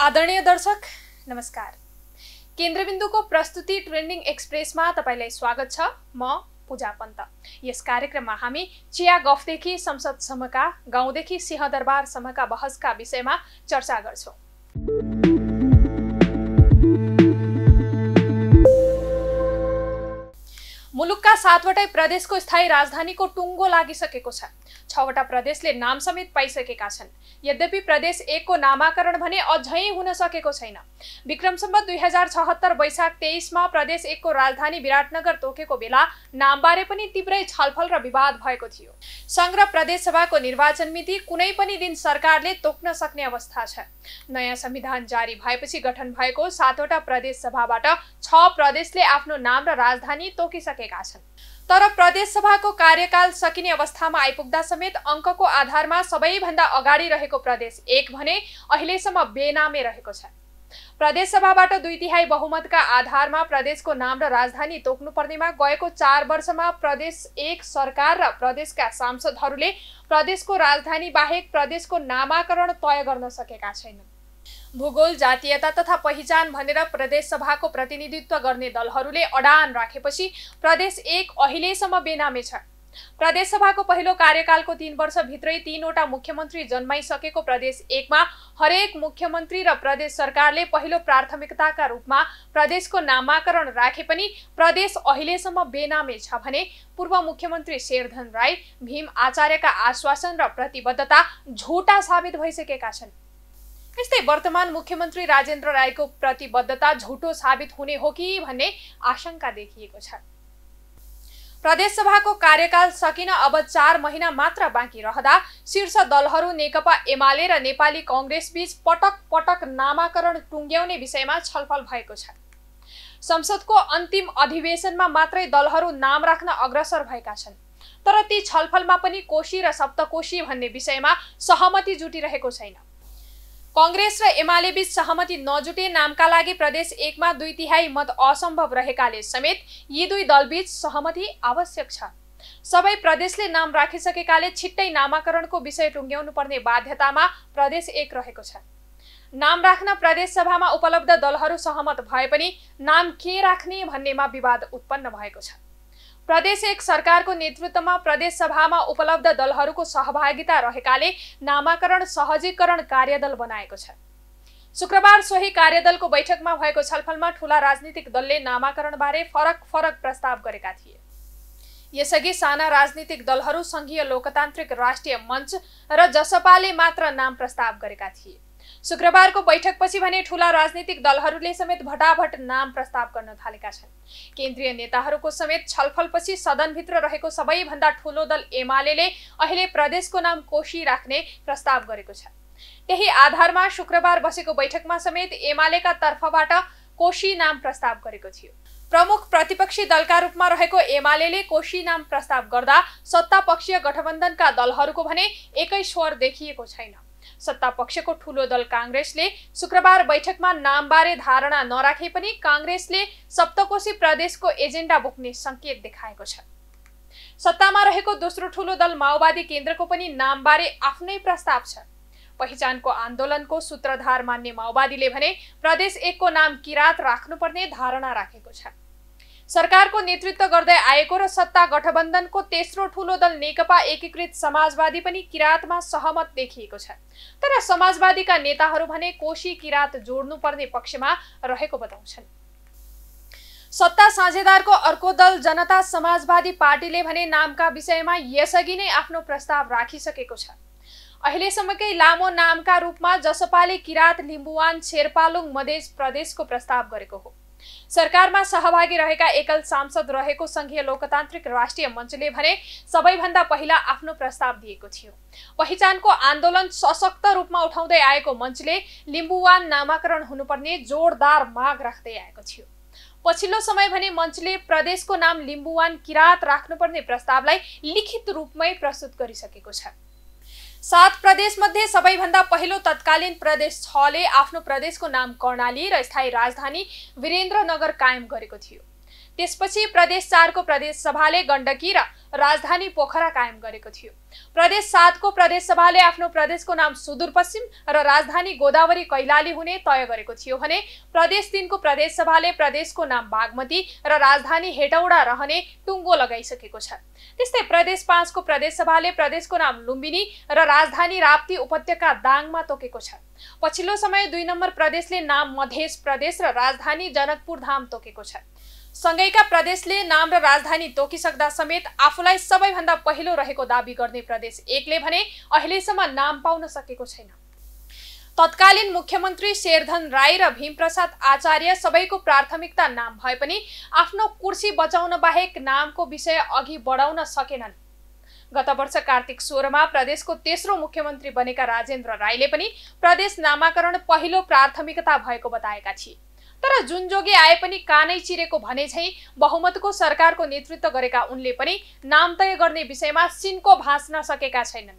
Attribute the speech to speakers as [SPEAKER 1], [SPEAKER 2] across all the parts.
[SPEAKER 1] आदरणीय दर्शक नमस्कार केन्द्रबिन्दुको प्रस्तुति ट्रेन्डिङ एक्सप्रेसमा तपाईँलाई स्वागत छ म पूजा पन्त यस कार्यक्रममा हामी चिया गफदेखि संसदसम्मका गाउँदेखि सिंहदरबारसम्मका बहसका विषयमा चर्चा गर्छौँ मुलुकका सातवटै प्रदेशको स्थायी राजधानीको टुङ्गो लागिसकेको छ छवटा प्रदेशले नाम समेत पाइसकेका छन् यद्यपि प्रदेश एकको नामाकरण भने अझै हुन सकेको छैन विक्रमसम्म दुई हजार छहत्तर वैशाख तेइसमा प्रदेश एकको राजधानी विराटनगर तोकेको बेला नामबारे पनि तीव्रै छलफल र विवाद भएको थियो सङ्घ र प्रदेशसभाको निर्वाचन मिति कुनै पनि दिन सरकारले तोक्न सक्ने अवस्था छ नयाँ संविधान जारी भएपछि गठन भएको सातवटा प्रदेशसभाबाट छ प्रदेशले आफ्नो नाम र राजधानी तोकिसकेका छन् तर प्रदेशसभाको कार्यकाल सकिने अवस्थामा आइपुग्दा समेत अङ्कको आधारमा सबैभन्दा अगाडि रहेको प्रदेश एक भने अहिलेसम्म बेनामे रहेको छ प्रदेशसभाबाट दुई तिहाई बहुमतका आधारमा प्रदेशको नाम र राजधानी तोक्नुपर्नेमा गएको चार वर्षमा प्रदेश एक सरकार र प्रदेशका सांसदहरूले प्रदेशको राजधानी बाहेक प्रदेशको नामाकरण तय गर्न सकेका छैनन् भूगोल जातीयता तथा पहिचान भनेर प्रदेश सभाको प्रतिनिधित्व गर्ने दलहरूले अडान राखेपछि प्रदेश एक अहिलेसम्म बेनामे छ प्रदेश सभाको पहिलो कार्यकालको तीन वर्षभित्रै तीनवटा मुख्यमन्त्री जन्माइसकेको प्रदेश एकमा हरेक मुख्यमन्त्री र प्रदेश सरकारले पहिलो प्राथमिकताका रूपमा प्रदेशको नामाकरण राखे पनि प्रदेश अहिलेसम्म बेनामे छ भने पूर्व मुख्यमन्त्री शेरधन राई भीम आचार्यका आश्वासन र प्रतिबद्धता झुटा साबित भइसकेका छन् यस्तै वर्तमान मुख्यमन्त्री राजेन्द्र राईको प्रतिबद्धता झुटो साबित हुने हो कि भन्ने आशंका देखिएको छ प्रदेशसभाको कार्यकाल सकिन अब चार महिना मात्र बाँकी रहँदा शीर्ष दलहरू नेकपा एमाले र नेपाली कङ्ग्रेसबीच पटक पटक नामाकरण टुङ्ग्याउने विषयमा छलफल भएको छ संसदको अन्तिम अधिवेशनमा मात्रै दलहरू नाम राख्न अग्रसर भएका छन् तर ती छलफलमा पनि कोशी र सप्तकोशी भन्ने विषयमा सहमति जुटिरहेको छैन कङ्ग्रेस र एमाले बीच सहमति नजुटे नामका लागि प्रदेश एकमा दुई तिहाई मत असम्भव रहेकाले समेत यी दुई दलबीच सहमति आवश्यक छ सबै प्रदेशले नाम राखिसकेकाले छिट्टै नामाकरणको विषय टुङ्ग्याउनु पर्ने बाध्यतामा प्रदेश एक रहेको छ नाम राख्न प्रदेशसभामा उपलब्ध दलहरू सहमत भए पनि नाम के राख्ने भन्नेमा विवाद उत्पन्न भएको छ प्रदेश एक सरकारको नेतृत्वमा प्रदेश सभामा उपलब्ध दलहरूको सहभागिता रहेकाले नामाकरण सहजीकरण कार्यदल बनाएको छ शुक्रबार सोही कार्यदलको बैठकमा भएको छलफलमा ठुला राजनीतिक दलले नामाकरणबारे फरक फरक प्रस्ताव गरेका थिए यसअघि साना राजनीतिक दलहरू सङ्घीय लोकतान्त्रिक राष्ट्रिय मञ्च र जसपाले मात्र नाम प्रस्ताव गरेका थिए शुक्रबारको बैठकपछि भने ठुला राजनीतिक दलहरूले समेत भटाभट नाम प्रस्ताव गर्न थालेका छन् केन्द्रीय नेताहरूको समेत छलफलपछि सदनभित्र रहेको सबैभन्दा ठूलो दल एमाले अहिले प्रदेशको नाम कोशी राख्ने प्रस्ताव गरेको छ त्यही आधारमा शुक्रबार बसेको बैठकमा समेत एमालेका तर्फबाट कोशी नाम प्रस्ताव गरेको थियो प्रमुख प्रतिपक्षी दलका रूपमा रहेको एमाले कोशी नाम प्रस्ताव गर्दा सत्तापक्षीय गठबन्धनका दलहरूको भने एकै स्वर देखिएको छैन सत्ता पक्षको ठूलो दल काङ्ग्रेसले शुक्रबार बैठकमा नामबारे धारणा नराखे पनि काङ्ग्रेसले सप्तकोशी प्रदेशको एजेन्डा बोक्ने संकेत देखाएको छ सत्तामा रहेको दोस्रो ठूलो दल माओवादी केन्द्रको पनि नामबारे आफ्नै प्रस्ताव छ पहिचानको आन्दोलनको सूत्रधार मान्ने माओवादीले भने प्रदेश एकको नाम किराँत राख्नुपर्ने धारणा राखेको छ सरकारको नेतृत्व गर्दै आएको र सत्ता गठबन्धनको तेस्रो ठुलो दल नेकपा एकीकृत समाजवादी पनि किराँतमा सहमत देखिएको छ तर समाजवादीका नेताहरू भने कोशी किराँत पर्ने पक्षमा रहेको बताउँछन् सत्ता साझेदारको अर्को दल जनता समाजवादी पार्टीले भने नामका विषयमा यसअघि नै आफ्नो प्रस्ताव राखिसकेको छ अहिलेसम्मकै लामो नामका रूपमा जसपाले किराँत लिम्बुवान शेर्पालुङ मधेस प्रदेशको प्रस्ताव गरेको हो सरकारमा सहभागी रहेका एकल सांसद रहेको संघीय लोकतान्त्रिक राष्ट्रिय मञ्चले भने सबैभन्दा पहिला आफ्नो प्रस्ताव दिएको थियो पहिचानको आन्दोलन सशक्त रूपमा उठाउँदै आएको मञ्चले लिम्बुवान नामाकरण हुनुपर्ने जोरदार माग राख्दै आएको थियो पछिल्लो समय भने मञ्चले प्रदेशको नाम लिम्बुवान किराँत राख्नुपर्ने प्रस्तावलाई लिखित रूपमै प्रस्तुत गरिसकेको छ सात प्रदेशमध्ये सबैभन्दा पहिलो तत्कालीन प्रदेश छले आफ्नो प्रदेशको नाम कर्णाली र स्थायी राजधानी वीरेन्द्रनगर कायम गरेको थियो त्यसपछि प्रदेश चारको प्रदेश सभाले गण्डकी र राजधानी पोखरा कायम गरेको थियो प्रदेश सातको प्रदेश सभाले आफ्नो प्रदेशको नाम सुदूरपश्चिम र राजधानी गोदावरी कैलाली हुने तय गरेको थियो भने प्रदेश तिनको प्रदेश सभाले प्रदेशको नाम बागमती र राजधानी हेटौडा रहने टुङ्गो लगाइसकेको छ त्यस्तै प्रदेश पाँचको प्रदेश सभाले प्रदेशको नाम लुम्बिनी र राजधानी राप्ती उपत्यका दाङमा तोकेको छ पछिल्लो समय दुई नम्बर प्रदेशले नाम मधेस प्रदेश र राजधानी जनकपुर धाम तोकेको छ सँगैका प्रदेशले नाम र राजधानी तोकिसक्दा समेत आफूलाई सबैभन्दा पहिलो रहेको दावी गर्ने प्रदेश एकले भने अहिलेसम्म नाम पाउन सकेको छैन तत्कालीन मुख्यमन्त्री शेरधन राई र भीमप्रसाद आचार्य सबैको प्राथमिकता नाम भए पनि आफ्नो कुर्सी बचाउन बाहेक नामको विषय अघि बढाउन सकेनन् गत वर्ष कार्तिक सोह्रमा प्रदेशको तेस्रो मुख्यमन्त्री बनेका राजेन्द्र राईले पनि प्रदेश नामाकरण पहिलो प्राथमिकता भएको बताएका थिए तर जुन जोगी आए पनि कानै चिरेको भने चाहिँ बहुमतको सरकारको नेतृत्व गरेका उनले पनि नाम तय गर्ने विषयमा सिनको भाँच्न सकेका छैनन्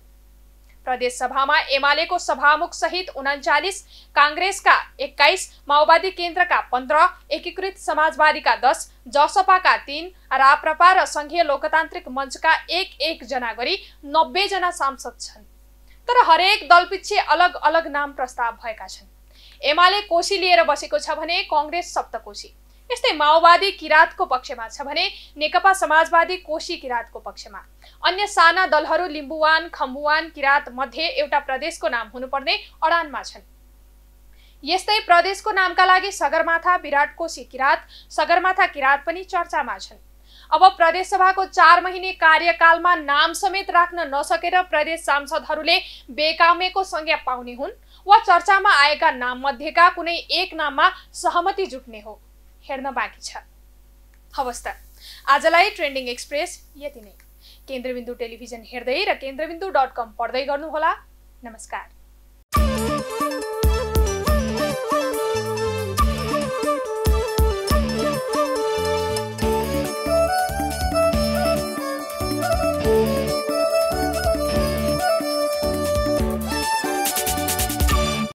[SPEAKER 1] प्रदेश सभामा एमालेको सभामुख सहित उनाचालिस काङ्ग्रेसका एक्काइस माओवादी केन्द्रका पन्ध्र एकीकृत समाजवादीका दस जसपाका तीन राप्रपा र सङ्घीय लोकतान्त्रिक मञ्चका एक एकजना गरी नब्बेजना सांसद छन् तर हरेक दलपिच्छे अलग अलग नाम प्रस्ताव भएका छन् एमाले कोशी लिएर बसेको छ भने कङ्ग्रेस सप्तकोशी यस्तै माओवादी किराँतको पक्षमा छ भने नेकपा समाजवादी कोशी किराँतको पक्षमा अन्य साना दलहरू लिम्बुवान खम्बुवान किराँत मध्ये एउटा प्रदेशको नाम हुनुपर्ने अडानमा छन् यस्तै प्रदेशको नामका लागि सगरमाथा विराट कोशी किराँत सगरमाथा किराँत पनि चर्चामा छन् अब प्रदेशसभाको चार महिने कार्यकालमा नाम समेत राख्न नसकेर प्रदेश सांसदहरूले बेकामेको संज्ञा पाउने हुन् वा चर्चामा आएका मध्येका कुनै एक नाममा सहमति जुट्ने हो हेर्न बाँकी छ हवस् त आजलाई ट्रेन्डिङ एक्सप्रेस यति नै केन्द्रबिन्दु टेलिभिजन हेर्दै र केन्द्रबिन्दु डट कम पढ्दै गर्नुहोला नमस्कार